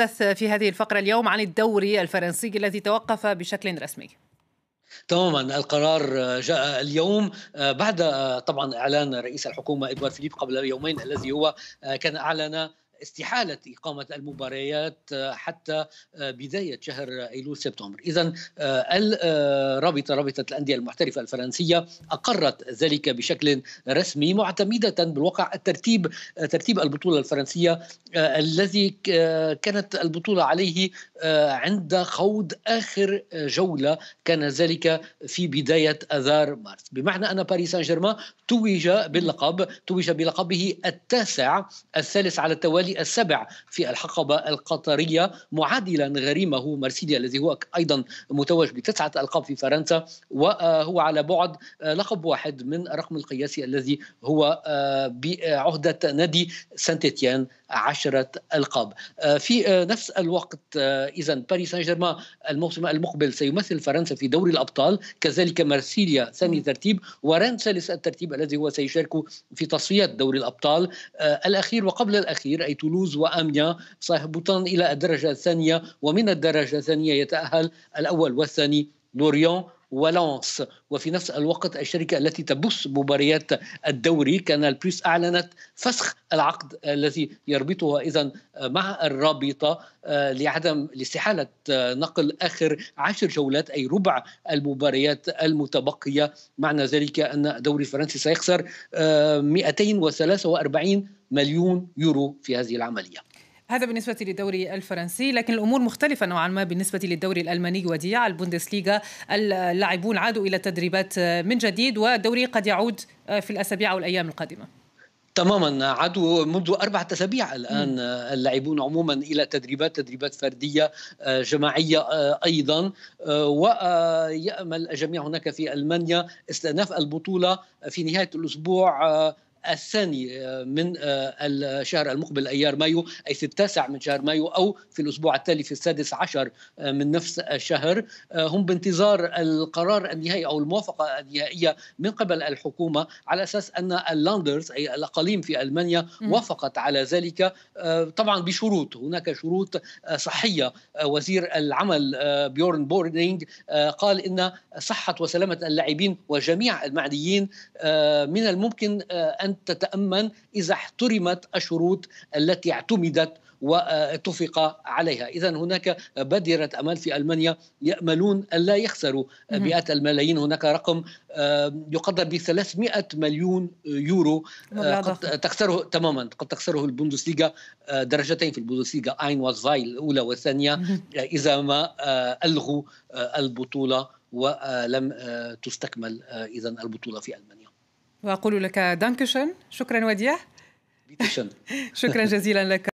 نتحدث في هذه الفقرة اليوم عن الدوري الفرنسي الذي توقف بشكل رسمي تماما القرار جاء اليوم آه، بعد آه، طبعا اعلان رئيس الحكومه ادوارد فيليب قبل يومين الذي هو آه، كان اعلن استحالة إقامة المباريات آه، حتى آه، بداية شهر أيلول سبتمبر إذا آه، الرابطة رابطة الأندية المحترفة الفرنسية أقرت ذلك بشكل رسمي معتمدة بالواقع الترتيب ترتيب البطولة الفرنسية الذي كانت البطولة عليه عند خوض آخر جولة كان ذلك في بداية أذار مارس بمعنى أن باريس سان جيرمان توج باللقب توج بلقبه التاسع الثالث على التوالي حوالي السابع في الحقبة القطرية معادلا غريمه مرسيديا الذي هو أيضا متوج بتسعة ألقاب في فرنسا وهو على بعد آه، لقب واحد من الرقم القياسي الذي هو آه، بعهدة نادي سانتيتيان عشرة ألقاب آه، في نفس الوقت إذا باريس سان جيرمان الموسم المقبل سيمثل فرنسا في دوري الأبطال كذلك مرسيليا ثاني ترتيب وران ثالث الترتيب الذي هو سيشارك في تصفيات دوري الأبطال الأخير وقبل الأخير أي تولوز وأميا سيهبطان إلى الدرجة الثانية ومن الدرجة الثانية يتأهل الأول والثاني لوريون ولانس وفي نفس الوقت الشركة التي تبث مباريات الدوري كان بريس أعلنت فسخ العقد الذي يربطها إذا مع الرابطة آه، لعدم لاستحالة آه، نقل آخر عشر جولات أي ربع المباريات المتبقية معنى ذلك أن الدوري الفرنسي سيخسر 243 آه، مليون يورو في هذه العمليه هذا بالنسبة للدوري الفرنسي لكن الأمور مختلفة نوعا ما بالنسبة للدوري الألماني وديع البوندسليغا اللاعبون عادوا إلى التدريبات من جديد والدوري قد يعود في الأسابيع أو الأيام القادمة تماما عادوا منذ أربعة أسابيع الآن اللاعبون عموما إلى تدريبات تدريبات فردية آه، جماعية آه، أيضا آه، ويأمل الجميع هناك في ألمانيا استئناف البطولة في نهاية الأسبوع الثاني آه، من آه، الشهر المقبل أيار مايو أي في التاسع من شهر مايو أو في الأسبوع التالي في السادس عشر آه، من نفس الشهر هم بانتظار القرار النهائي أو الموافقة النهائية من قبل الحكومة على أساس أن اللاندرز أي الأقاليم في ألمانيا وافقت على ذلك طبعا بشروط هناك شروط صحية وزير العمل بيورن بورنينج قال إن صحة وسلامة اللاعبين وجميع المعنيين من الممكن أن تتأمن إذا احترمت الشروط التي اعتمدت واتفق عليها إذا هناك بادرة أمل في ألمانيا يأملون أن لا يخسروا نعم. مئات الملايين هناك رقم يقدر ب 300 مليون يورو آه، قد تخسره تماما قد تخسره البوندسليغا آه، درجتين في البوندسليغا أين وزفايل الأولى والثانية إذا ما آه، ألغوا البطولة ولم تستكمل إذا البطولة في ألمانيا وأقول لك دانكشن شكرا وديع شكرا جزيلا لك